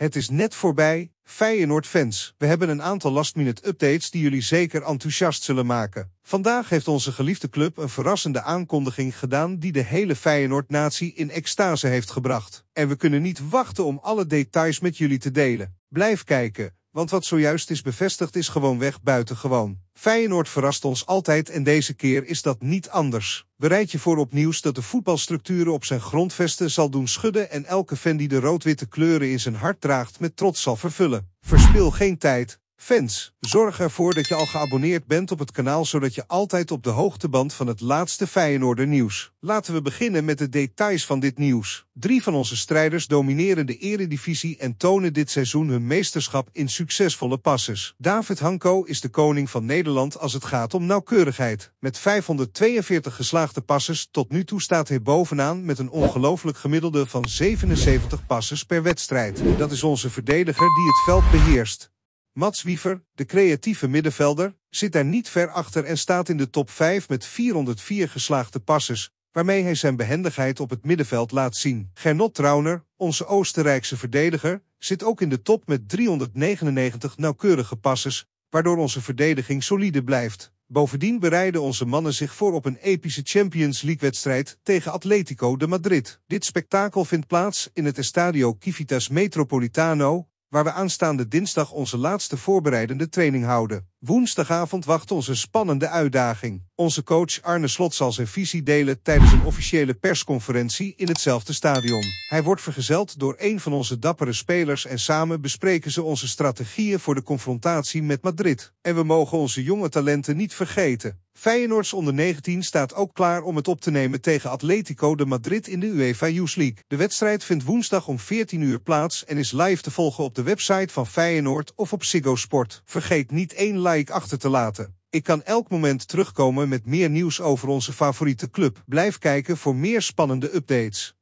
Het is net voorbij, Feyenoord-fans. We hebben een aantal last-minute-updates die jullie zeker enthousiast zullen maken. Vandaag heeft onze geliefde club een verrassende aankondiging gedaan die de hele Feyenoord-natie in extase heeft gebracht. En we kunnen niet wachten om alle details met jullie te delen. Blijf kijken, want wat zojuist is bevestigd is gewoon buiten buitengewoon. Feyenoord verrast ons altijd en deze keer is dat niet anders. Bereid je voor op nieuws dat de voetbalstructuren op zijn grondvesten zal doen schudden en elke fan die de rood-witte kleuren in zijn hart draagt met trots zal vervullen. Verspil geen tijd. Fans, zorg ervoor dat je al geabonneerd bent op het kanaal zodat je altijd op de hoogte bent van het laatste Feyenoorder nieuws. Laten we beginnen met de details van dit nieuws. Drie van onze strijders domineren de eredivisie en tonen dit seizoen hun meesterschap in succesvolle passes. David Hanko is de koning van Nederland als het gaat om nauwkeurigheid. Met 542 geslaagde passes tot nu toe staat hij bovenaan met een ongelooflijk gemiddelde van 77 passes per wedstrijd. Dat is onze verdediger die het veld beheerst. Mats Wiever, de creatieve middenvelder, zit daar niet ver achter en staat in de top 5 met 404 geslaagde passes, waarmee hij zijn behendigheid op het middenveld laat zien. Gernot Trauner, onze Oostenrijkse verdediger, zit ook in de top met 399 nauwkeurige passes, waardoor onze verdediging solide blijft. Bovendien bereiden onze mannen zich voor op een epische Champions League-wedstrijd tegen Atletico de Madrid. Dit spektakel vindt plaats in het Estadio Civitas Metropolitano, waar we aanstaande dinsdag onze laatste voorbereidende training houden. Woensdagavond wacht ons een spannende uitdaging. Onze coach Arne Slot zal zijn visie delen tijdens een officiële persconferentie in hetzelfde stadion. Hij wordt vergezeld door een van onze dappere spelers en samen bespreken ze onze strategieën voor de confrontatie met Madrid. En we mogen onze jonge talenten niet vergeten. Feyenoords onder 19 staat ook klaar om het op te nemen tegen Atletico de Madrid in de UEFA Youth League. De wedstrijd vindt woensdag om 14 uur plaats en is live te volgen op de website van Feyenoord of op Ziggo Sport. Vergeet niet één live gelijk achter te laten. Ik kan elk moment terugkomen met meer nieuws over onze favoriete club. Blijf kijken voor meer spannende updates.